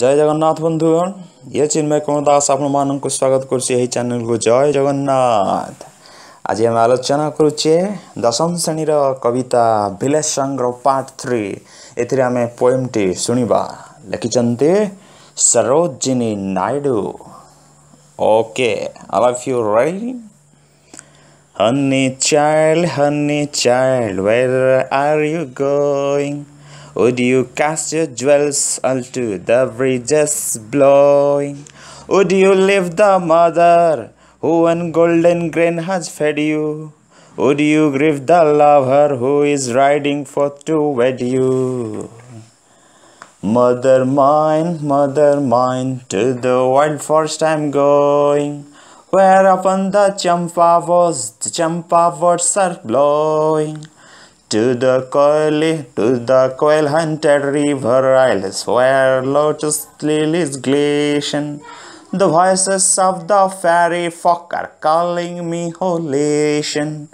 জয় জগন্নাথ বন্ধুগণ ইয়ে চিন্ময় কুমার দাস আপনার স্বাগত করছি এই চ্যানেলকে জয় জগন্নাথ আজ আমি আলোচনা করুছে দশম শ্রেণীর কবিতা ভিলেজ সংগ্র পার্ট থ্রি এতে আমি পোয়েমটি শুণবা লিখিছেন সরোজিনী নাইডু ওকে আর of you right Honey child, honey child, where are you going? Would oh, you cast your jewels unto the breezes blowing? Would oh, you leave the mother who in golden grain has fed you? Would oh, you grieve the lover who is riding forth to wed you? Mother mine, mother mine, to the wild forest I'm going. Where upon the champa was, the champa words are blowing. To the coily, to the coil hunted river isles where lotus lilies glisten. The voices of the fairy folk are calling me holation.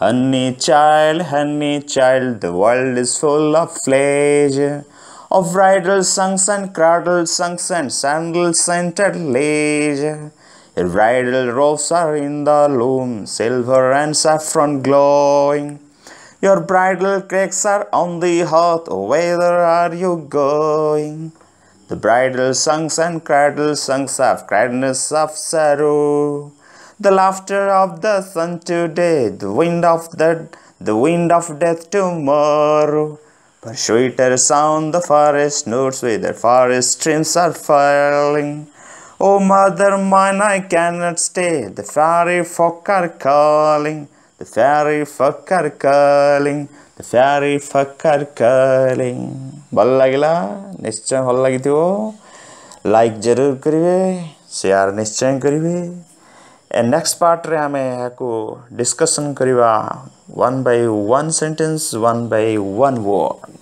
Honey child, honey child, the world is full of pleasure. Of bridal songs and cradle songs and sandal scented leisure. Bridal robes are in the loom, silver and saffron glowing. Your bridal cracks are on the hearth, whither are you going? The bridal songs and cradle songs of gladness of sorrow. The laughter of the sun today, the wind of the, the wind of death tomorrow. For sweeter sound the forest notes with their forest streams are falling. oh, mother mine, I cannot stay, the fairy folk are calling. The fairy fucker curling, the fairy fucker curling. ଭଲ ଲାଗିଲା ନିଶ୍ଚୟ ଭଲ ଲାଗିଥିବ like ଜରୁର କରିବେ share ନିଶ୍ଚୟ କରିବେ A next ପାର୍ଟରେ ଆମେ ଏହାକୁ ଡିସ୍କସନ୍ କରିବା one by one sentence one by one ward